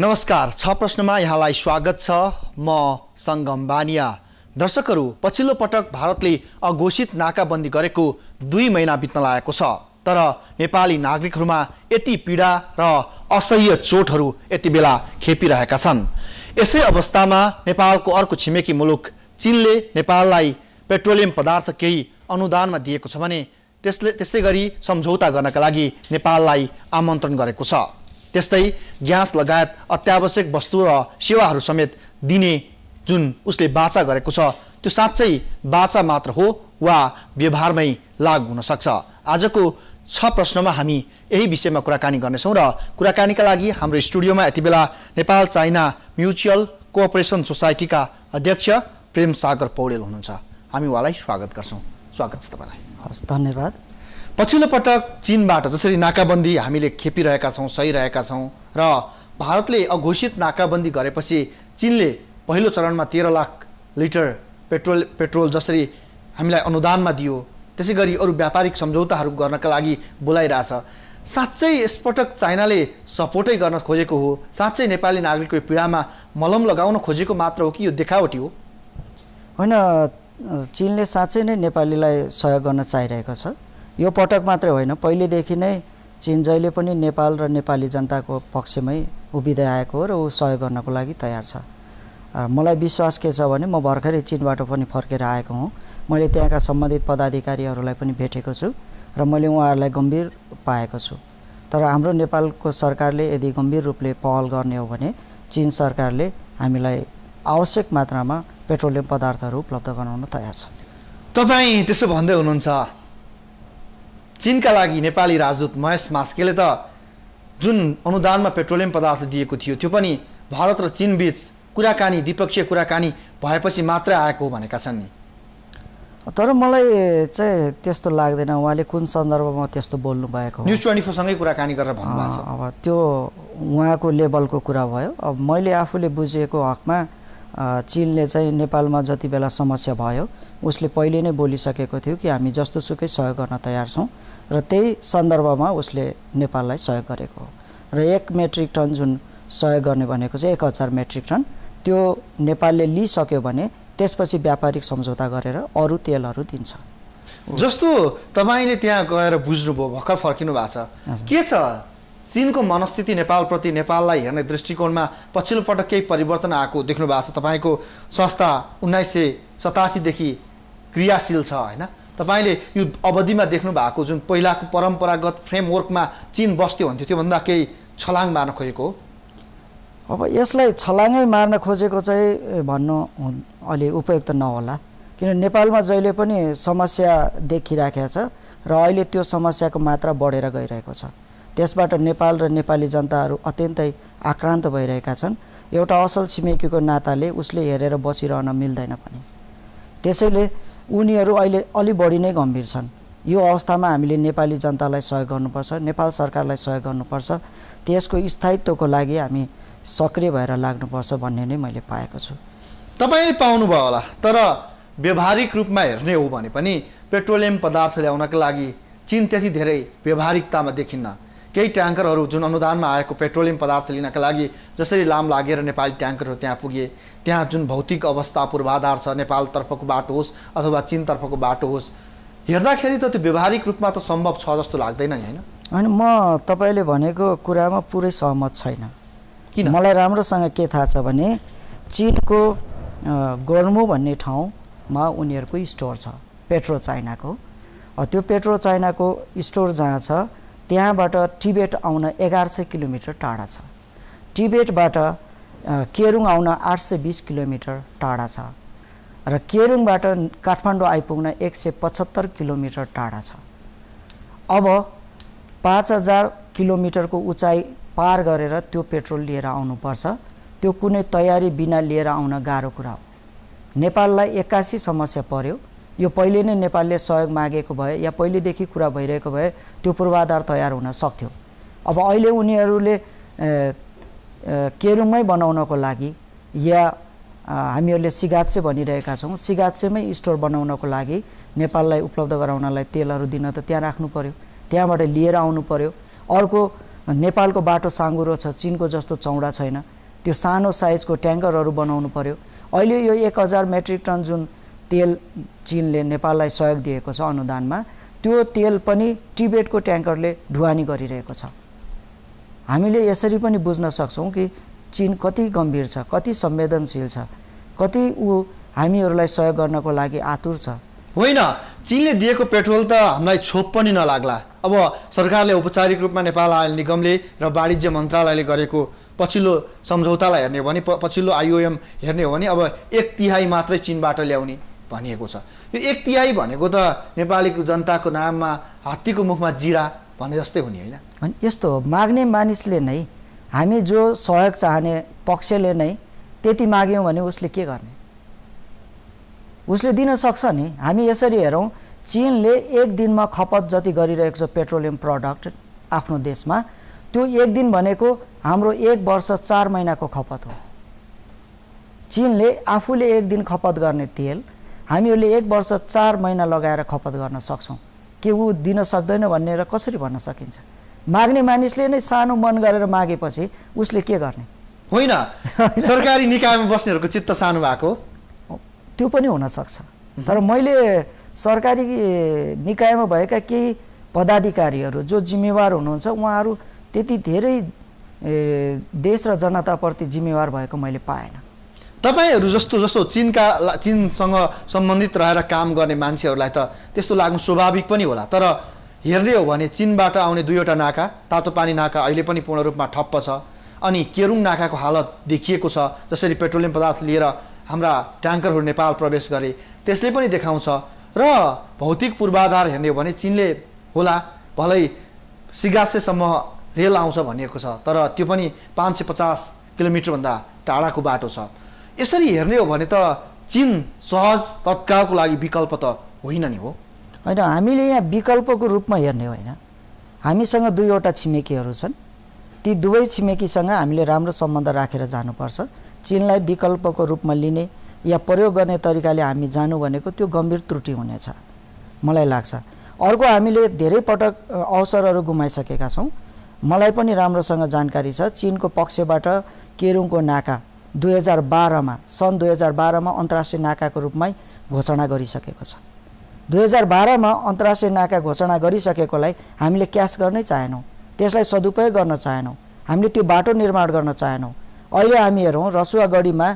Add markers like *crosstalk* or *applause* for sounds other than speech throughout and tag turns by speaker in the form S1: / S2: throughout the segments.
S1: नमस्कार छ प्रश्नमा यहाँलाई स्वागत छ म सङ्गम बानिया दर्शकहरू पछिल्लो पटक भारतले अघोषित नाकाबन्दी गरेको दुई महिना बित्न लागेको छ तर नेपाली नागरिकहरूमा यति पीडा र असह्य चोटहरू यति बेला खेपिरहेका छन् यसै अवस्थामा नेपालको अर्को छिमेकी मुलुक चिनले नेपाललाई पेट्रोलियम पदार्थ केही अनुदानमा दिएको छ भने त्यसले त्यस्तै गरी सम्झौता गर्नका लागि नेपाललाई आमन्त्रण गरेको छ त्यस्तै ग्यास लगायत अत्यावश्यक वस्तु र सेवाहरू समेत दिने जुन उसले बाचा गरेको छ त्यो साँच्चै बाचा मात्र हो वा व्यवहारमै हुन सक्छ आजको छ प्रश्नमा हामी यही विषयमा कुराकानी गर्नेछौँ र कुराकानीका लागि हाम्रो स्टुडियोमा यति बेला नेपाल चाइना म्युचुअल कोअपरेसन सोसाइटीका अध्यक्ष प्रेम सागर पौडेल हुनुहुन्छ हामी उहाँलाई स्वागत गर्छौँ स्वागत छ तपाईँलाई हस् धन्यवाद पछिल्लो पटक चिनबाट जसरी नाकाबन्दी हामीले खेपिरहेका छौँ सहिरहेका छौँ र भारतले अघोषित नाकाबन्दी गरेपछि चिनले पहिलो चरणमा तेह्र लाख लिटर पेट्रोल पेट्रोल जसरी हामीलाई अनुदानमा दियो त्यसै गरी अरू व्यापारिक सम्झौताहरू गर्नका लागि बोलाइरहेछ साँच्चै यसपटक चाइनाले सपोर्टै गर्न खोजेको हो साँच्चै नेपाली नागरिकको पीडामा मलम लगाउन खोजेको मात्र हो कि यो देखावटी हो
S2: होइन चिनले साँच्चै नै नेपालीलाई सहयोग गर्न चाहिरहेको छ यो पटक मात्रै होइन पहिलेदेखि नै चिन जहिले पनि नेपाल र नेपाली जनताको पक्षमै उभिँदै आएको हो र ऊ सहयोग गर्नको लागि तयार छ र मलाई विश्वास के छ भने म भर्खरै चिनबाट पनि फर्केर आएको हुँ मैले त्यहाँका सम्बन्धित पदाधिकारीहरूलाई पनि भेटेको छु र मैले उहाँहरूलाई गम्भीर पाएको छु तर हाम्रो नेपालको सरकारले यदि गम्भीर रूपले पहल गर्ने हो भने चिन सरकारले हामीलाई आवश्यक मात्रामा पेट्रोलियम पदार्थहरू उपलब्ध गराउन तयार छ
S1: तपाईँ त्यसो भन्दै हुनुहुन्छ चिनका लागि नेपाली राजदूत महेश मास्केले त जुन अनुदानमा पेट्रोलियम पदार्थ दिएको थियो त्यो पनि भारत र चिनबीच कुराकानी द्विपक्षीय कुराकानी भएपछि मात्रै आएको भनेका छन् नि
S2: तर मलाई चाहिँ त्यस्तो लाग्दैन उहाँले कुन सन्दर्भमा त्यस्तो बोल्नु भएको न्युज
S1: ट्वेन्टी फोरसँगै कुराकानी गरेर भन्नुभएको छ
S2: अब त्यो उहाँको लेभलको कुरा भयो अब मैले आफूले बुझेको हकमा चिनले चाहिँ नेपालमा जति बेला समस्या भयो उसले पहिले नै बोलिसकेको थियो कि हामी जस्तो सुकै सहयोग गर्न तयार छौँ र त्यही सन्दर्भमा उसले नेपाललाई सहयोग गरेको हो र एक मेट्रिक टन जुन सहयोग गर्ने भनेको चाहिँ एक हजार मेट्रिक टन त्यो नेपालले लिइसक्यो भने त्यसपछि व्यापारिक सम्झौता गरेर अरू तेलहरू दिन्छ
S1: जस्तो तपाईँले त्यहाँ गएर बुझ्नुभयो भर्खर फर्किनु भएको छ के छ चिनको मनस्थिति नेपालप्रति नेपाललाई हेर्ने दृष्टिकोणमा पछिल्लो पटक केही परिवर्तन आएको देख्नु भएको छ तपाईँको संस्था उन्नाइस सय सतासीदेखि क्रियाशील छ होइन तपाईँले यो अवधिमा देख्नु भएको जुन पहिलाको परम्परागत फ्रेमवर्कमा चिन बस्थ्यो भन्थ्यो त्योभन्दा केही छलाङ मार्न खोजेको
S2: हो अब यसलाई छलाङै मार्न खोजेको चाहिँ भन्नु अलि उपयुक्त नहोला किन नेपालमा जहिले पनि समस्या देखिराखेको छ र अहिले त्यो समस्याको मात्रा बढेर गइरहेको छ त्यसबाट नेपाल र नेपाली जनताहरू अत्यन्तै आक्रान्त भइरहेका छन् एउटा असल छिमेकीको नाताले उसले हेरेर बसिरहन मिल्दैन पनि त्यसैले उनीहरू अहिले अलि बढी नै गम्भीर छन् यो अवस्थामा हामीले नेपाली जनतालाई सहयोग गर्नुपर्छ नेपाल सरकारलाई सहयोग गर्नुपर्छ त्यसको स्थायित्वको लागि हामी सक्रिय भएर लाग्नुपर्छ भन्ने नै मैले पाएको छु
S1: तपाईँले पाउनुभयो होला तर व्यवहारिक रूपमा हेर्ने हो भने पनि पेट्रोलियम पदार्थ ल्याउनका लागि चिन त्यति धेरै व्यवहारिकतामा देखिन्न केही ट्याङ्करहरू जुन अनुदानमा आएको पेट्रोलियम पदार्थ लिनका लागि जसरी लाम लागेर नेपाली ट्याङ्करहरू त्यहाँ पुगे त्यहाँ जुन भौतिक अवस्था पूर्वाधार छ नेपालतर्फको बाटो होस् अथवा चिनतर्फको बाटो होस् हेर्दाखेरि त त्यो व्यवहारिक रूपमा त सम्भव छ जस्तो लाग्दैन नि होइन
S2: होइन म तपाईँले भनेको कुरामा पुरै सहमत छैन किन मलाई राम्रोसँग के थाहा छ भने चिनको गर्मो भन्ने ठाउँमा उनीहरूको स्टोर छ पेट्रो चाइनाको त्यो पेट्रो चाइनाको स्टोर जहाँ छ त्यहाँबाट टिबेट आउन एघार सय किलोमिटर टाढा छ टिबेटबाट केरुङ आउन आठ सय बिस किलोमिटर टाढा छ र केरुङबाट काठमाडौँ आइपुग्न एक सय पचहत्तर किलोमिटर टाढा छ अब पाँच हजार किलोमिटरको उचाइ पार गरेर त्यो पेट्रोल लिएर आउनुपर्छ त्यो कुनै तयारी बिना लिएर आउन गाह्रो कुरा हो नेपाललाई एक्कासी समस्या पर्यो यो पहिले नै नेपालले सहयोग मागेको भए या पहिलेदेखि कुरा भइरहेको भए त्यो पूर्वाधार तयार हुन सक्थ्यो अब अहिले उनीहरूले केरुमै बनाउनको लागि या हामीहरूले सिगात्से भनिरहेका छौँ सिगात्सेमै स्टोर बनाउनको लागि नेपाललाई उपलब्ध गराउनलाई तेलहरू दिन त त्यहाँ राख्नु पऱ्यो त्यहाँबाट लिएर आउनु पऱ्यो अर्को नेपालको बाटो साँगुरो छ चिनको जस्तो चौडा छैन त्यो सानो साइजको ट्याङ्करहरू बनाउनु पऱ्यो अहिले यो एक हजार मेट्रिक टन जुन तेल चिनले नेपाललाई सहयोग दिएको छ अनुदानमा त्यो तेल पनि टिबेटको ट्याङ्करले ढुवानी गरिरहेको छ हामीले यसरी पनि बुझ्न सक्छौँ कि चिन कति गम्भीर छ कति संवेदनशील छ कति ऊ हामीहरूलाई सहयोग गर्नको लागि आतुर छ होइन चिनले दिएको पेट्रोल त हामीलाई छोप पनि नलाग्ला अब सरकारले औपचारिक
S1: रूपमा नेपाल आयल निगमले र वाणिज्य मन्त्रालयले गरेको पछिल्लो सम्झौतालाई हेर्ने हो भने पछिल्लो आइओएम हेर्ने हो भने अब एक तिहाई मात्रै चिनबाट ल्याउने भनिएको छ यो एक तिहाई भनेको त नेपाली जनताको नाममा हात्तीको मुखमा जिरा भने जस्तै
S2: हुने होइन यस्तो हो माग्ने मानिसले नै हामी जो सहयोग चाहने पक्षले नै त्यति माग्यौँ भने उसले के गर्ने उसले दिन सक्छ नि हामी यसरी हेरौँ चिनले एक दिनमा खपत जति गरिरहेको छ पेट्रोलियम प्रडक्ट आफ्नो देशमा त्यो एक दिन भनेको हाम्रो एक वर्ष चार महिनाको खपत हो चिनले आफूले एक दिन खपत गर्ने तेल हामीहरूले एक वर्ष चार महिना लगाएर खपत गर्न सक्छौँ के ऊ दिन सक्दैन भनेर कसरी भन्न सकिन्छ माग्ने मानिसले नै सानो मन गरेर मागेपछि उसले के गर्ने होइन *laughs* सरकारी निकायमा बस्नेहरूको चित्त सानो भएको त्यो पनि हुनसक्छ तर मैले सरकारी निकायमा भएका केही पदाधिकारीहरू जो जिम्मेवार हुनुहुन्छ उहाँहरू त्यति धेरै देश र जनताप्रति जिम्मेवार भएको मैले पाएन
S1: तपाईँहरू जस्तो जस्तो चिनका चिनसँग सम्बन्धित रहेर काम गर्ने मान्छेहरूलाई त त्यस्तो लाग्नु स्वाभाविक पनि होला तर हेर्ने हो भने चिनबाट आउने दुईवटा नाका तातो पानी नाका अहिले पनि पूर्ण रूपमा ठप्प छ अनि केरुङ नाकाको हालत देखिएको छ जसरी पेट्रोलियम पदार्थ लिएर हाम्रा ट्याङ्करहरू नेपाल प्रवेश गरे त्यसले पनि देखाउँछ र भौतिक पूर्वाधार हेर्ने हो भने चिनले होला भलै सिगासेसम्म रेल आउँछ भनिएको छ तर त्यो पनि पाँच सय पचास किलोमिटरभन्दा टाढाको बाटो छ यसरी हेर्ने हो भने त चिन सहज तत्कालको लागि विकल्प त
S2: होइन नि हो होइन हामीले यहाँ विकल्पको रूपमा हेर्ने होइन हामीसँग दुईवटा छिमेकीहरू छन् ती दुवै छिमेकीसँग हामीले राम्रो सम्बन्ध राखेर जानुपर्छ चिनलाई विकल्पको रूपमा लिने या प्रयोग गर्ने तरिकाले हामी जानु भनेको त्यो गम्भीर त्रुटि हुनेछ मलाई लाग्छ अर्को हामीले धेरै पटक अवसरहरू गुमाइसकेका छौँ मलाई पनि राम्रोसँग जानकारी छ चिनको पक्षबाट केरुङको नाका दुई हजार बाह्रमा सन् दुई हजार बाह्रमा अन्तर्राष्ट्रिय नाकाको रूपमै घोषणा गरिसकेको छ दुई हजार बाह्रमा अन्तर्राष्ट्रिय नाका घोषणा गरिसकेकोलाई हामीले क्यास गर्नै चाहेनौँ त्यसलाई सदुपयोग गर्न चाहेनौँ हामीले त्यो बाटो निर्माण गर्न चाहेनौँ अहिले हामी हेरौँ रसुवागढीमा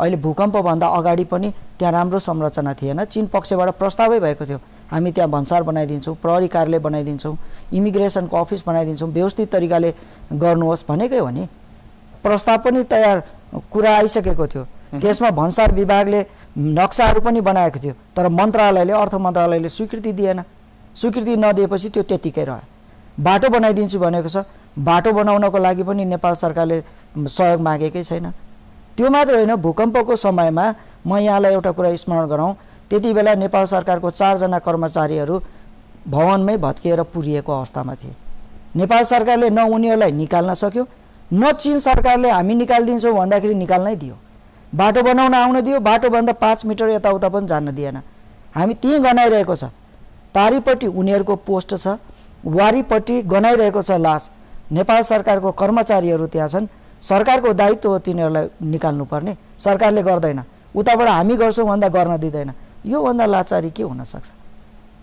S2: अहिले भूकम्पभन्दा अगाडि पनि त्यहाँ राम्रो संरचना थिएन चिन पक्षबाट प्रस्तावै भएको थियो हामी त्यहाँ भन्सार बनाइदिन्छौँ प्रहरी कार्यालय बनाइदिन्छौँ इमिग्रेसनको अफिस बनाइदिन्छौँ व्यवस्थित तरिकाले गर्नुहोस् भनेकै हो नि प्रस्ताव पनि तयार कुरा आइसकेको थियो त्यसमा भन्सार विभागले नक्साहरू पनि बनाएको थियो तर मन्त्रालयले अर्थ मन्त्रालयले स्वीकृति दिएन स्वीकृति नदिएपछि त्यो त्यतिकै रह्यो बाटो बनाइदिन्छु भनेको छ बाटो बनाउनको लागि पनि नेपाल सरकारले सहयोग मागेकै छैन त्यो मात्र होइन भूकम्पको समयमा म यहाँलाई एउटा कुरा स्मरण गराउँ त्यति बेला नेपाल सरकारको चारजना कर्मचारीहरू भवनमै भत्किएर पुरिएको अवस्थामा थिए नेपाल सरकारले न उनीहरूलाई निकाल्न सक्यो न चिन सरकारले हामी निकालिदिन्छौँ भन्दाखेरि निकाल्नै दियो बाटो बनाउन आउन दियो बाटोभन्दा पाँच मिटर यताउता पनि जान दिएन हामी त्यहीँ गनाइरहेको छ पारिपट्टि उनीहरूको पोस्ट छ वारिपट्टि गनाइरहेको छ लास नेपाल सरकारको कर्मचारीहरू त्यहाँ छन् सरकारको दायित्व हो तिनीहरूलाई निकाल्नुपर्ने सरकारले गर्दैन उताबाट हामी गर्छौँ भन्दा गर्न दिँदैन योभन्दा लाचारी के हुनसक्छ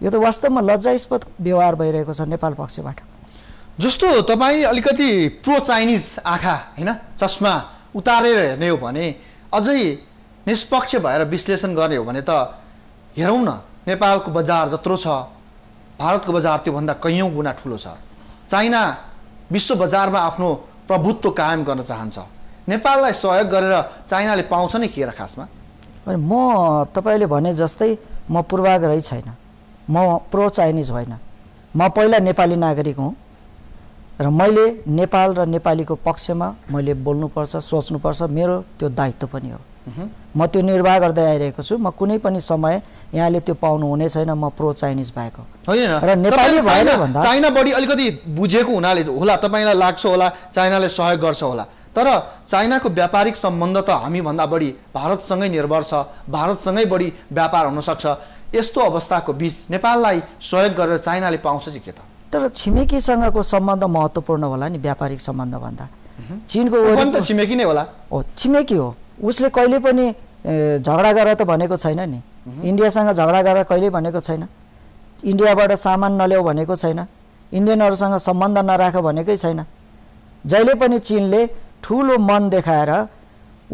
S2: यो त वास्तवमा लज्जास्पद व्यवहार भइरहेको छ नेपाल पक्षबाट जस्तो तपाईँ अलिकति प्रो चाइनिज आँखा होइन चस्मा उतारेर हेर्ने हो
S1: भने अझै निष्पक्ष भएर विश्लेषण गर्ने हो भने त हेरौँ न नेपालको बजार जत्रो छ भारतको बजार त्योभन्दा कैयौँ गुणा ठुलो छ चाइना विश्व बजारमा आफ्नो प्रभुत्व कायम गर्न चाहन्छ नेपाललाई सहयोग गरेर चाइनाले पाउँछ नि के र खासमा
S2: अनि म तपाईँले भने जस्तै म पूर्वाग्रही छैन म प्रो चाइनिज होइन म पहिला नेपाली नागरिक हुँ र मैले नेपाल र नेपालीको पक्षमा मैले बोल्नुपर्छ सोच्नुपर्छ मेरो त्यो दायित्व पनि हो म त्यो निर्वाह गर्दै आइरहेको छु म कुनै पनि समय यहाँले त्यो पाउनु हुने छैन म प्रो चाइनिज भएको र नेपाली भएन भन्दा चाइना
S1: बढी अलिकति बुझेको हुनाले होला तपाईँलाई लाग्छ होला चाइनाले सहयोग गर्छ होला तर चाइनाको व्यापारिक सम्बन्ध त हामीभन्दा बढी भारतसँगै निर्भर छ भारतसँगै बढी व्यापार हुनसक्छ यस्तो अवस्थाको बिच नेपाललाई सहयोग गरेर चाइनाले पाउँछ चाहिँ के त
S2: तर छिमेकीसँगको सम्बन्ध महत्त्वपूर्ण होला नि व्यापारिक सम्बन्धभन्दा चिनको छिमेकी नै होला हो छिमेकी हो उसले कहिले पनि झगडा गरेर त भनेको छैन नि इन्डियासँग झगडा गरेर कहिले भनेको छैन इन्डियाबाट सामान नल्याऊ भनेको छैन इन्डियनहरूसँग सम्बन्ध नराख भनेकै छैन जहिले पनि चिनले ठुलो मन देखाएर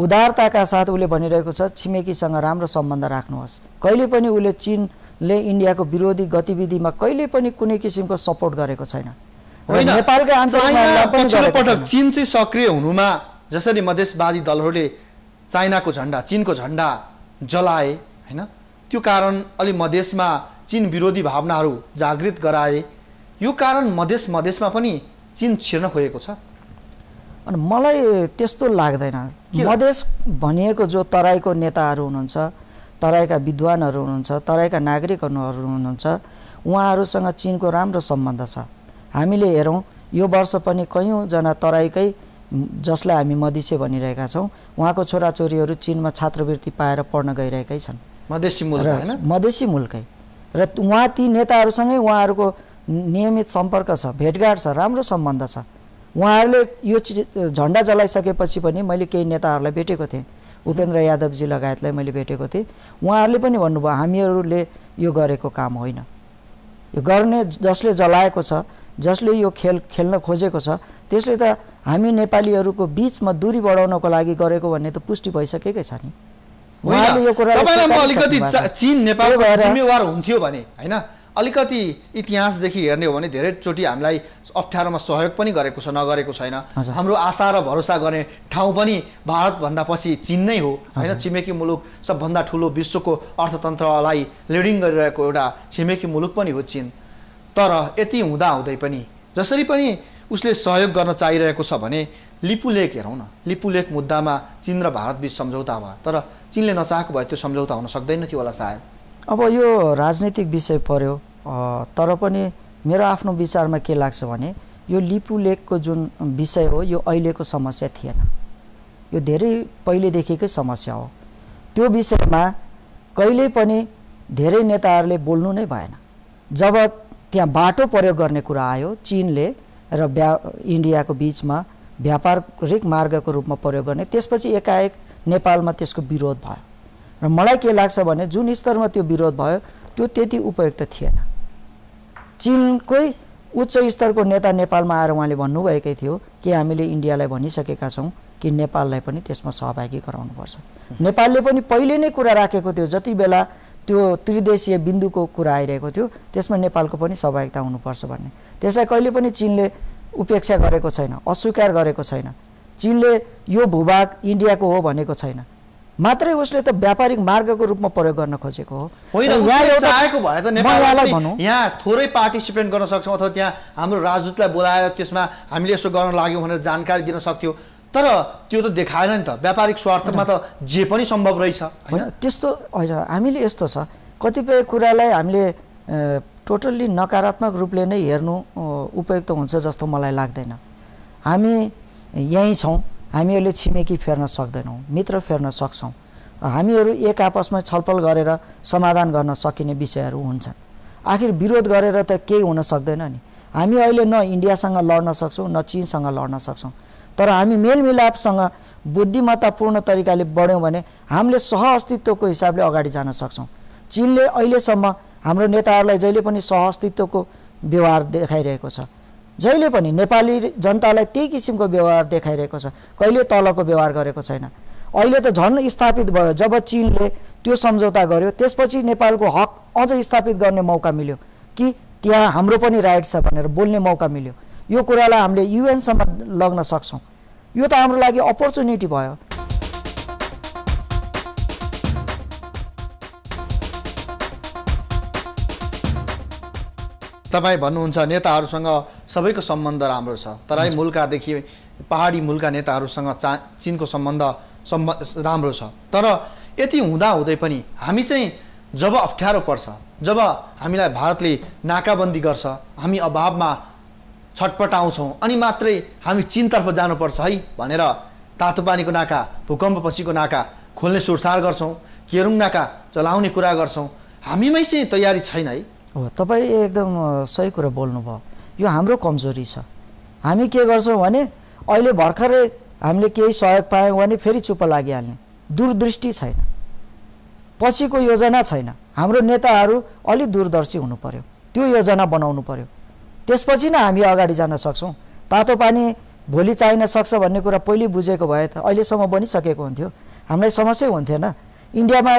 S2: उदारताका साथ उसले भनिरहेको छ छिमेकीसँग राम्रो सम्बन्ध राख्नुहोस् कहिले पनि उसले चिन ले इन्डियाको विरोधी गतिविधिमा कहिले पनि कुनै किसिमको सपोर्ट गरेको छैन नेपालकै पटक
S1: चिन चाहिँ सक्रिय हुनुमा जसरी मधेसवादी दलहरूले चाइनाको झन्डा चिनको झन्डा जलाए होइन त्यो कारण अलि मधेसमा चिन विरोधी भावनाहरू जागृत गराए यो कारण मधेस मधेसमा पनि
S2: चिन छिर्न खोजेको छ अनि मलाई त्यस्तो लाग्दैन मधेस भनिएको जो तराईको नेताहरू हुनुहुन्छ तराईका विद्वानहरू हुनुहुन्छ तराईका नागरिकहरू हुनुहुन्छ उहाँहरूसँग चिनको राम्रो सम्बन्ध छ हामीले हेरौँ यो वर्ष पनि कयौँजना तराईकै जसलाई हामी मधेसी भनिरहेका छौँ उहाँको छोराछोरीहरू चिनमा छात्रवृत्ति पाएर पढ्न गइरहेकै छन् मधेसी मुल्क मधेसी मूलकै र उहाँ ती नेताहरूसँगै उहाँहरूको नियमित सम्पर्क छ भेटघाट छ राम्रो सम्बन्ध छ उहाँहरूले यो झन्डा जलाइसकेपछि पनि मैले केही नेताहरूलाई भेटेको थिएँ उपेन्द्र यादवजी लगायतलाई मैले भेटेको थिएँ उहाँहरूले पनि भन्नुभयो हामीहरूले यो गरेको काम होइन यो गर्ने जसले जलाएको छ जसले यो खेल खेल्न खोजेको छ त्यसले त हामी नेपालीहरूको बिचमा दूरी बढाउनको लागि गरेको भन्ने त पुष्टि भइसकेकै छ नि यो कुरा
S1: अलिकति इतिहासदेखि हेर्ने हो भने धेरैचोटि हामीलाई अप्ठ्यारोमा सहयोग पनि गरेको छ नगरेको छैन हाम्रो आशा र भरोसा गर्ने ठाउँ पनि भारतभन्दा पछि चिन नै हो होइन छिमेकी मुलुक सबभन्दा ठुलो विश्वको अर्थतन्त्रलाई लिडिङ गरिरहेको एउटा छिमेकी मुलुक पनि हो चिन तर यति हुँदा पनि जसरी पनि उसले सहयोग गर्न चाहिरहेको छ भने लिपुलेख हेरौँ न लिपुलेख मुद्दामा चिन र भारतबिच सम्झौता भयो तर चिनले नचाहेको भए त्यो सम्झौता हुन सक्दैन थियो होला सायद
S2: अब यो राजनैतिक विषय पर्यो तर पनि मेरो आफ्नो विचारमा के लाग्छ भने यो लिपु लेखको जुन विषय हो यो अहिलेको समस्या थिएन यो धेरै पहिलेदेखिकै समस्या हो त्यो विषयमा कहिले पनि धेरै नेताहरूले बोल्नु नै भएन जब त्यहाँ बाटो प्रयोग गर्ने कुरा आयो चिनले र व्या इन्डियाको बिचमा व्यापारिक मार्गको रूपमा प्रयोग गर्ने त्यसपछि एकाएक नेपालमा त्यसको विरोध भयो र मलाई के लाग्छ भने जुन स्तरमा त्यो विरोध भयो त्यो त्यति उपयुक्त थिएन चिनकै उच्च स्तरको नेता नेपालमा आएर उहाँले भन्नुभएकै थियो कि हामीले इन्डियालाई भनिसकेका छौँ कि नेपाललाई पनि त्यसमा सहभागी गराउनुपर्छ नेपालले पनि पहिले नै कुरा राखेको थियो जति बेला त्यो त्रिदेशीय बिन्दुको कुरा आइरहेको थियो त्यसमा नेपालको पनि सहभागिता हुनुपर्छ भन्ने त्यसलाई कहिले पनि चिनले उपेक्षा गरेको छैन अस्वीकार गरेको छैन चिनले यो भूभाग इन्डियाको हो भनेको छैन मात्रै उसले त व्यापारिक मार्गको रूपमा प्रयोग गर्न खोजेको हो होइन
S1: यहाँ थोरै पार्टिसिपेट गर्न सक्छौँ अथवा त्यहाँ हाम्रो राजदूतलाई बोलाएर त्यसमा हामीले यसो गर्न लाग्यौँ भनेर जानकारी दिन सक्थ्यो तर त्यो त देखाएन नि त व्यापारिक स्वार्थमा त जे पनि सम्भव रहेछ
S2: होइन त्यस्तो होइन हामीले यस्तो छ कतिपय कुरालाई हामीले टोटल्ली नकारात्मक रूपले नै हेर्नु उपयुक्त हुन्छ जस्तो मलाई लाग्दैन हामी यहीँ छौँ हामीहरूले छिमेकी फेर्न सक्दैनौँ मित्र फेर्न सक्छौँ हामीहरू एक आपसमा छलफल गरेर समाधान गर्न सकिने विषयहरू हुन्छन् आखिर विरोध गरेर त केही हुन सक्दैन नि हामी अहिले न इन्डियासँग लड्न सक्छौँ न चिनसँग लड्न सक्छौँ तर हामी मेलमिलापसँग बुद्धिमत्तापूर्ण तरिकाले बढ्यौँ भने हामीले सह अस्तित्वको हिसाबले अगाडि जान सक्छौँ चिनले अहिलेसम्म हाम्रो नेताहरूलाई जहिले पनि सह अस्तित्वको व्यवहार देखाइरहेको छ जहिले पनि नेपाली जनतालाई त्यही किसिमको व्यवहार देखाइरहेको छ कहिले तलको व्यवहार गरेको छैन अहिले त झन् स्थापित भयो जब चिनले त्यो सम्झौता गर्यो त्यसपछि नेपालको हक अझ स्थापित गर्ने मौका मिल्यो कि त्यहाँ हाम्रो पनि राइट छ भनेर बोल्ने मौका मिल्यो यो कुरालाई हामीले युएनसम्म लग्न सक्छौँ यो त हाम्रो लागि अपर्च्युनिटी भयो
S1: तपाईँ भन्नुहुन्छ नेताहरूसँग सबैको सम्बन्ध राम्रो छ तराई मुल्कादेखि पहाडी मुल्का नेताहरूसँग चा चिनको सम्बन्ध सम्ब राम्रो छ तर यति हुँदाहुँदै पनि हामी चाहिँ जब अप्ठ्यारो पर्छ जब हामीलाई भारतले नाकाबन्दी गर्छ हामी अभावमा छटपट आउँछौँ अनि मात्रै हामी चिनतर्फ जानुपर्छ है भनेर तातो पानीको नाका भूकम्पपछिको नाका खोल्ने सुरसार गर्छौँ केरुङ नाका चलाउने कुरा गर्छौँ हामीमै चाहिँ तयारी
S2: छैन है हो तपाईँ एकदम सही कुरा बोल्नुभयो यो हाम्रो कमजोरी छ हामी के गर्छौँ भने अहिले भर्खरै हामीले केही सहयोग पायौँ भने फेरि चुप लागिहाल्ने दूरदृष्टि छैन पछिको योजना छैन हाम्रो नेताहरू अलि दूरदर्शी हुनु पर्यो त्यो योजना बनाउनु पर्यो त्यसपछि नै हामी अगाडि जान सक्छौँ तातो पानी भोलि चाहिन सक्छ भन्ने कुरा पहिले बुझेको भए त अहिलेसम्म बनिसकेको हुन्थ्यो हामीलाई समस्या हुन्थेन इन्डियामा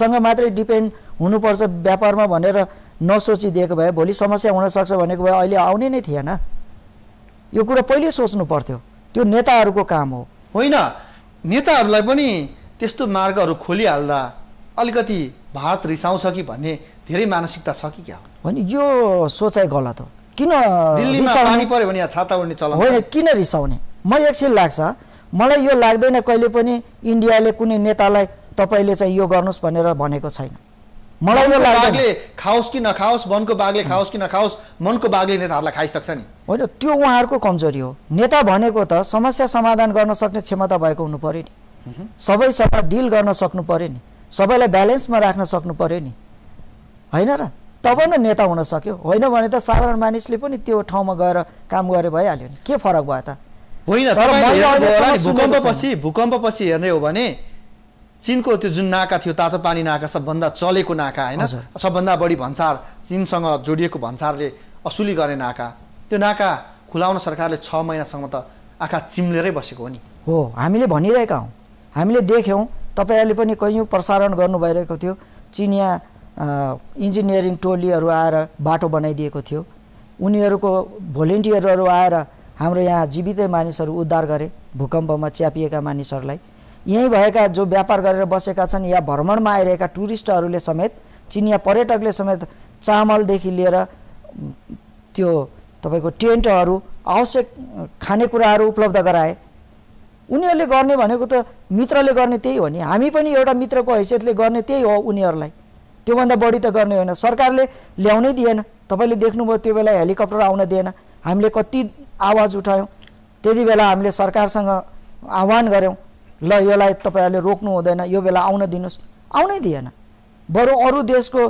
S2: सँग मात्रै डिपेन्ड हुनुपर्छ व्यापारमा भनेर नसोचिदिएको भए भोलि समस्या हुनसक्छ भनेको भए अहिले आउने नै थिएन यो कुरो पहिले सोच्नु पर्थ्यो त्यो नेताहरूको काम हो होइन नेताहरूलाई पनि
S1: त्यस्तो मार्गहरू खोलिहाल्दा अलिकति भारत रिसाउँछ कि भन्ने धेरै
S2: मानसिकता छ कि क्या होइन यो सोचाइ गलत हो किन पानी
S1: पऱ्यो भने छाता उड्ने चलन होइन
S2: किन रिसाउने म एकछिन लाग्छ मलाई यो लाग्दैन कहिले पनि इन्डियाले कुनै नेतालाई तपाईँले चाहिँ यो गर्नुहोस् भनेर भनेको छैन मलाई
S1: खाओस् कि नखाओस् वनको बाघले खाओस् कि नखाओस् मनको बाघले नेताहरूलाई खाइसक्छ नि होइन त्यो उहाँहरूको
S2: कमजोरी हो नेता भनेको त समस्या समाधान गर्न सक्ने क्षमता भएको हुनु पऱ्यो नि सबैसँग डिल गर्न सक्नु पऱ्यो नि सबैलाई ब्यालेन्समा राख्न सक्नु पऱ्यो नि होइन र तब न नेता हुन सक्यो होइन भने त साधारण मानिसले पनि त्यो ठाउँमा गएर काम गरे भइहाल्यो नि के फरक भयो त होइन भूकम्पपछि
S1: भूकम्पपछि हेर्ने हो भने चिनको त्यो जुन नाका थियो तातो पानी नाका सबभन्दा चलेको नाका होइन सबभन्दा बढी भन्सार चिनसँग जोडिएको भन्सारले असुली गर्ने नाका त्यो नाका खुलाउन सरकारले छ महिनासम्म त आँखा चिम्लेरै बसेको
S2: हो नि हो हामीले भनिरहेका हौँ हामीले देख्यौँ तपाईँहरूले पनि कयौँ प्रसारण गर्नु भइरहेको थियो चिनिया इन्जिनियरिङ टोलीहरू आएर बाटो बनाइदिएको थियो उनीहरूको भोलिन्टियरहरू आएर हाम्रो यहाँ जीवितै मानिसहरू उद्धार गरे भूकम्पमा च्यापिएका मानिसहरूलाई यहीँ भएका जो व्यापार गरेर बसेका छन् या भ्रमणमा आइरहेका टुरिस्टहरूले समेत चिनिया पर्यटकले समेत चामलदेखि लिएर त्यो तपाईँको टेन्टहरू आवश्यक खानेकुराहरू उपलब्ध गराए उनीहरूले गर्ने भनेको त मित्रले गर्ने त्यही हो नि हामी पनि एउटा मित्रको हैसियतले गर्ने त्यही हो उनीहरूलाई त्योभन्दा बढी त गर्ने होइन सरकारले ल्याउनै दिएन तपाईँले देख्नुभयो त्यो बेला हेलिकप्टर आउन दिएन हामीले कति आवाज उठायौँ त्यति बेला हामीले सरकारसँग आह्वान गऱ्यौँ ल यसलाई तपाईँहरूले रोक्नु हुँदैन यो बेला आउन दिनुहोस् आउनै दिएन बरु अरू देशको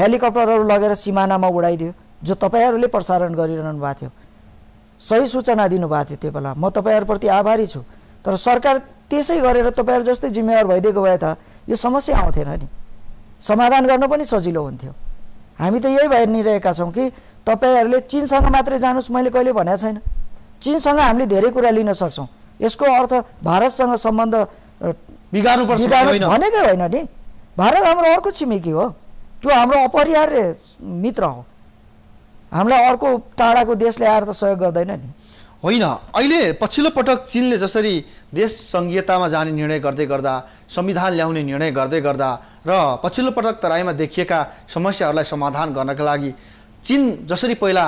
S2: हेलिकप्टरहरू लगेर सिमानामा उडाइदियो जो तपाईँहरूले प्रसारण गरिरहनु भएको थियो सही सूचना दिनुभएको थियो त्यो बेला म तपाईँहरूप्रति आभारी छु तर सरकार त्यसै गरेर तपाईँहरू जस्तै जिम्मेवार भइदिएको भए त यो समस्या आउँथेन नि समाधान गर्न पनि सजिलो हुन्थ्यो हामी त यही भनिरहेका छौँ कि तपाईँहरूले चिनसँग मात्रै जानुहोस् मैले कहिले भनेको छैन चिनसँग हामीले धेरै कुरा लिन सक्छौँ यसको अर्थ भारतसँग सम्बन्ध बिगार्नुपर्छ भनेकै होइन नि भारत हाम्रो अर्को छिमेकी हो त्यो हाम्रो अपरिहार्य मित्र हो हामीलाई अर्को टाढाको देशले आएर त सहयोग गर्दैन नि
S1: होइन अहिले पछिल्लो पटक चिनले जसरी देश सङ्घीयतामा जाने निर्णय गर्दै गर्दा संविधान ल्याउने निर्णय गर्दै गर्दा र पछिल्लो पटक तराईमा देखिएका समस्याहरूलाई समाधान गर्नका लागि चिन जसरी पहिला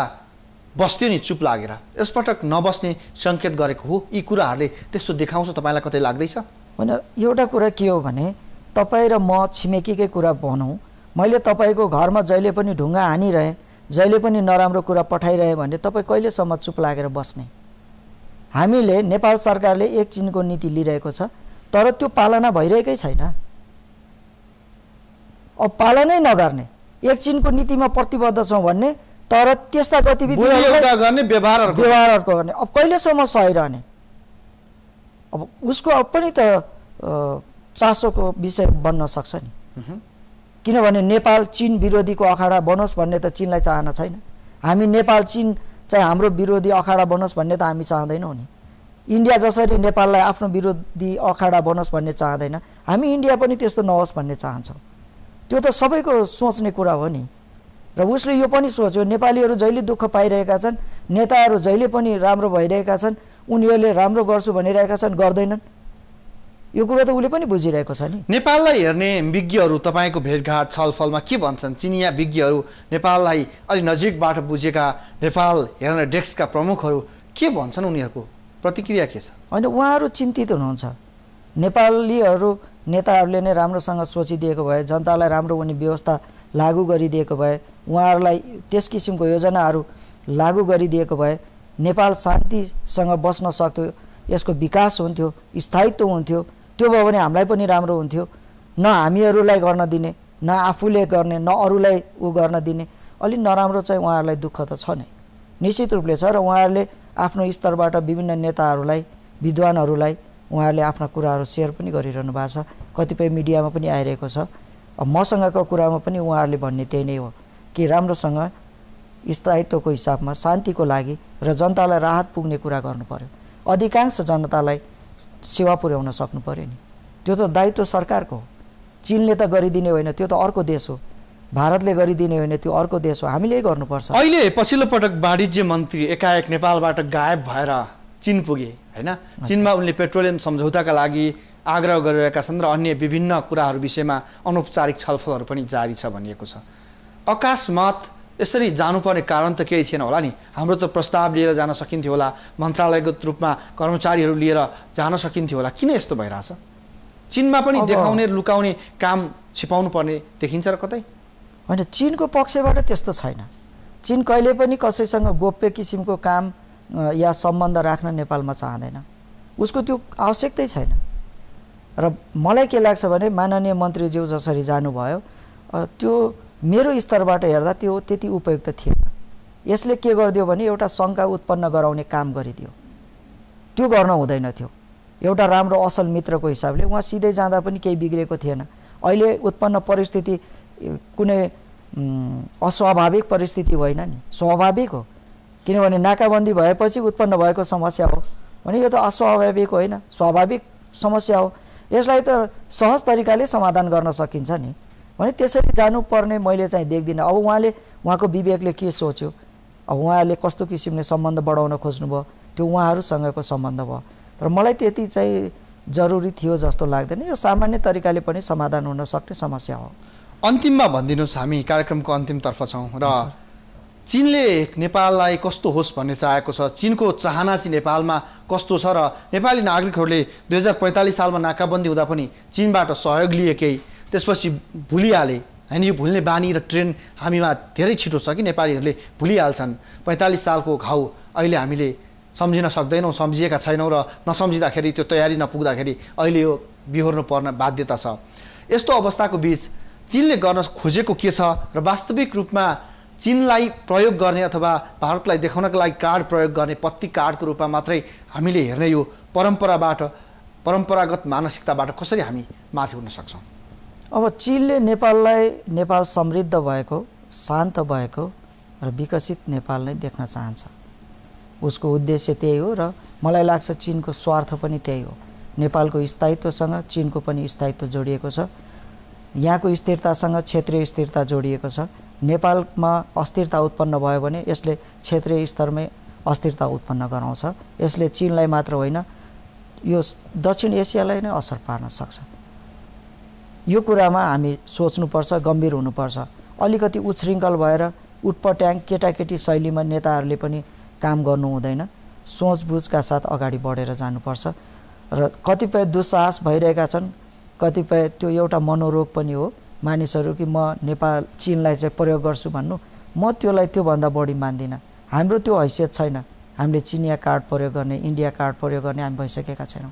S1: बस्थ्यो नि चुप लागेर यसपटक नबस्ने सङ्केत गरेको हो यी कुराहरूले त्यस्तो देखाउँछ तपाईँलाई कतै लाग्दैछ होइन एउटा
S2: कुरा के हो भने तपाईँ र म छिमेकीकै कुरा भनौँ मैले तपाईँको घरमा जहिले पनि ढुङ्गा हानिरहेँ जहिले पनि नराम्रो कुरा पठाइरहेँ भने तपाईँ कहिलेसम्म चुप लागेर बस्ने हामीले नेपाल सरकारले एक चिनको नीति लिइरहेको छ तर त्यो पालना भइरहेकै छैन अब पालनै नगर्ने एक नीतिमा प्रतिबद्ध छौँ भन्ने तर त्यस्ता गतिविधि गर्ने व्यवहारहरूको गर्ने अब कहिलेसम्म सहिरहने अब उसको पनि त चासोको विषय बन्न सक्छ नि किनभने नेपाल चिन विरोधीको अखाडा बनोस् भन्ने त चिनलाई चाहना छैन हामी नेपाल चिन चाहिँ हाम्रो विरोधी अखाडा बनोस् भन्ने त हामी चाहँदैनौँ नि इन्डिया जसरी नेपाललाई आफ्नो विरोधी अखाडा बनोस् भन्ने चाहँदैन हामी इन्डिया पनि त्यस्तो नहोस् भन्ने चाहन्छौँ त्यो त सबैको सोच्ने कुरा हो नि र उसले यो पनि सोच्यो नेपालीहरू जहिले दुःख पाइरहेका छन् नेताहरू जहिले पनि राम्रो भइरहेका छन् उनीहरूले राम्रो गर्छु भनिरहेका छन् गर्दैनन् यो कुरो त उसले पनि बुझिरहेको छ नि
S1: नेपाललाई हेर्ने विज्ञहरू तपाईँको भेटघाट छलफलमा के भन्छन् चिनिया विज्ञहरू नेपाललाई अलि नजिकबाट बुझेका नेपाल हेर्ने डेस्कका प्रमुखहरू के
S2: भन्छन् उनीहरूको प्रतिक्रिया के छ होइन उहाँहरू चिन्तित हुनुहुन्छ नेपालीहरू नेताहरूले नै राम्रोसँग सोचिदिएको भए जनतालाई राम्रो हुने व्यवस्था लागू गरिदिएको भए उहाँहरूलाई त्यस किसिमको योजनाहरू लागू गरिदिएको भए नेपाल शान्तिसँग बस्न सक्थ्यो यसको विकास हुन्थ्यो स्थायित्व हुन्थ्यो त्यो भयो भने हामीलाई पनि राम्रो हुन्थ्यो न हामीहरूलाई गर्न दिने न आफूले गर्ने न अरूलाई ऊ गर्न दिने अलि नराम्रो चाहिँ उहाँहरूलाई दुःख त छ नै निश्चित रूपले छ र उहाँहरूले आफ्नो स्तरबाट विभिन्न नेताहरूलाई विद्वानहरूलाई उहाँहरूले आफ्ना कुराहरू सेयर पनि गरिरहनु भएको छ कतिपय मिडियामा पनि आइरहेको छ मसँगको कुरामा पनि उहाँहरूले भन्ने त्यही नै हो कि राम्रोसँग स्थायित्वको हिसाबमा शान्तिको लागि र जनतालाई राहत पुग्ने कुरा गर्नु पऱ्यो अधिकांश जनतालाई सेवा पुर्याउन सक्नु पऱ्यो नि त्यो त दायित्व सरकारको हो चिनले त गरिदिने होइन त्यो त अर्को देश हो भारतले गरिदिने होइन त्यो अर्को देश हो हामीले गर्नुपर्छ
S1: अहिले पछिल्लो पटक वाणिज्य मन्त्री एकाएक नेपालबाट गायब भएर चिन पुगे होइन चिनमा उनले पेट्रोलियम सम्झौताका लागि आग्रह गरिरहेका छन् र अन्य विभिन्न कुराहरू विषयमा अनौपचारिक छलफलहरू पनि जारी छ भनिएको छ अकाशमात यसरी जानुपर्ने कारण त केही थिएन होला नि हाम्रो त प्रस्ताव लिएर जान सकिन्थ्यो होला मन्त्रालयगत रूपमा कर्मचारीहरू लिएर जान सकिन्थ्यो होला किन यस्तो भइरहेछ
S2: चिनमा पनि देखाउने लुकाउने काम छिपाउनु पर्ने देखिन्छ र कतै होइन चिनको पक्षबाट त्यस्तो छैन चिन कहिले पनि कसैसँग गोप्य किसिमको काम या सम्बन्ध राख्न नेपालमा चाहँदैन उसको त्यो आवश्यकतै छैन र मलाई के लाग्छ भने माननीय मन्त्रीज्यू जसरी जानुभयो त्यो मेरो स्तरबाट हेर्दा त्यो त्यति उपयुक्त थिएन यसले के गरिदियो भने एउटा शङ्का उत्पन्न गराउने काम गरिदियो त्यो गर्न हुँदैन थियो एउटा राम्रो असल मित्रको हिसाबले उहाँ सिधै जाँदा पनि केही बिग्रेको थिएन अहिले उत्पन्न परिस्थिति कुनै अस्वाभाविक परिस्थिति होइन नि स्वाभाविक हो किनभने नाकाबन्दी भएपछि उत्पन्न भएको समस्या हो भने यो त अस्वाभाविक होइन स्वाभाविक समस्या हो यसलाई त सहज तरिकाले समाधान गर्न सकिन्छ नि भने त्यसरी जानुपर्ने मैले चाहिँ देख्दिनँ अब उहाँले उहाँको विवेकले के सोच्यो अब उहाँहरूले कस्तो किसिमले सम्बन्ध बढाउन खोज्नुभयो त्यो उहाँहरूसँगको सम्बन्ध भयो तर मलाई त्यति चाहिँ जरुरी थियो जस्तो लाग्दैन यो सामान्य तरिकाले पनि समाधान हुन सक्ने समस्या हो अन्तिममा भनिदिनुहोस् हामी कार्यक्रमको
S1: अन्तिमतर्फ छौँ र चिनले नेपाललाई कस्तो होस् भन्ने चाहेको छ चिनको चाहना चाहिँ नेपालमा कस्तो छ र नेपाली नागरिकहरूले दुई हजार पैँतालिस सालमा नाकाबन्दी हुँदा पनि चिनबाट सहयोग लिएकै केही त्यसपछि भुलिहाले होइन यो भुल्ने बानी र ट्रेन हामीमा धेरै छिटो छ कि नेपालीहरूले भुलिहाल्छन् पैँतालिस सालको घाउ अहिले हामीले सम्झिन सक्दैनौँ सम्झिएका छैनौँ र नसम्झिँदाखेरि त्यो तयारी नपुग्दाखेरि अहिले यो बिहोर्नु पर्ने बाध्यता छ यस्तो अवस्थाको बिच चिनले गर्न खोजेको के छ र वास्तविक रूपमा चिनलाई प्रयोग गर्ने अथवा भारतलाई देखाउनको लागि कार्ड प्रयोग गर्ने पत्ती कार्डको रूपमा मात्रै हामीले हेर्ने यो परम्पराबाट परम्परागत मानसिकताबाट कसरी हामी माथि उठ्न सक्छौँ
S2: अब चिनले नेपाललाई नेपाल समृद्ध भएको शान्त भएको र विकसित नेपाल नै देख्न चाहन्छ उसको उद्देश्य त्यही हो र मलाई लाग्छ चिनको स्वार्थ पनि त्यही हो नेपालको स्थायित्वसँग चिनको पनि स्थायित्व जोडिएको छ यहाँको स्थिरतासँग क्षेत्रीय स्थिरता जोडिएको छ नेपालमा अस्थिरता उत्पन्न भयो भने यसले क्षेत्रीय स्तरमै अस्थिरता उत्पन्न गराउँछ यसले चिनलाई मात्र होइन यो दक्षिण एसियालाई नै असर पार्न सक्छ यो कुरामा हामी सोच्नुपर्छ गम्भीर हुनुपर्छ अलिकति उच्छृङ्खल भएर उटपट्याङ केटाकेटी शैलीमा नेताहरूले पनि काम गर्नु हुँदैन सोचबुझका साथ अगाडि बढेर जानुपर्छ र कतिपय दुस्साहस भइरहेका छन् कतिपय त्यो एउटा मनोरोग पनि हो मानिसहरू कि म नेपाल चिनलाई चाहिँ प्रयोग गर्छु भन्नु म त्योलाई त्योभन्दा बढी मान्दिनँ हाम्रो त्यो हैसियत छैन हामीले चिनिया कार्ड प्रयोग गर्ने इन्डिया कार्ड प्रयोग गर्ने हामी भइसकेका छैनौँ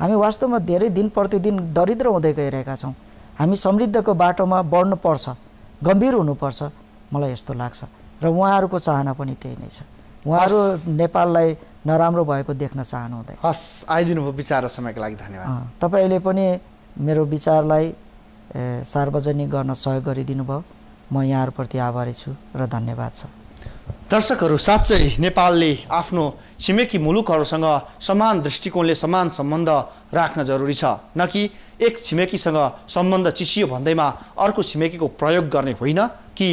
S2: हामी वास्तवमा धेरै दिन प्रतिदिन दरिद्र हुँदै गइरहेका छौँ हामी समृद्धको बाटोमा बढ्नुपर्छ गम्भीर हुनुपर्छ मलाई यस्तो लाग्छ र उहाँहरूको चाहना पनि त्यही नै छ उहाँहरू नेपाललाई नराम्रो भएको देख्न चाहनुहुँदैन हस् आइदिनुभयो विचार र समयको लागि धन्यवाद तपाईँले पनि मेरो विचारलाई सार्वजनिक गर्न सहयोग गरिदिनु भयो म यहाँहरूप्रति आभारी छु र धन्यवाद छ
S1: दर्शकहरू साँच्चै नेपालले आफ्नो छिमेकी मुलुकहरूसँग समान दृष्टिकोणले समान सम्बन्ध राख्न जरुरी छ न कि एक छिमेकीसँग सम्बन्ध चिसियो भन्दैमा अर्को छिमेकीको प्रयोग गर्ने होइन कि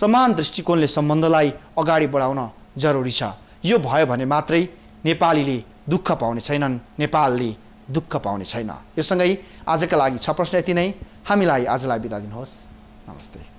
S1: समान दृष्टिकोणले सम्बन्धलाई अगाडि बढाउन जरुरी छ यो भयो भने मात्रै नेपालीले दुःख पाउने छैनन् नेपालले दुःख पाउने छैन यो आजका लागि छ प्रश्न यति नै हामीलाई आजलाई बिदा दिनुहोस् नमस्ते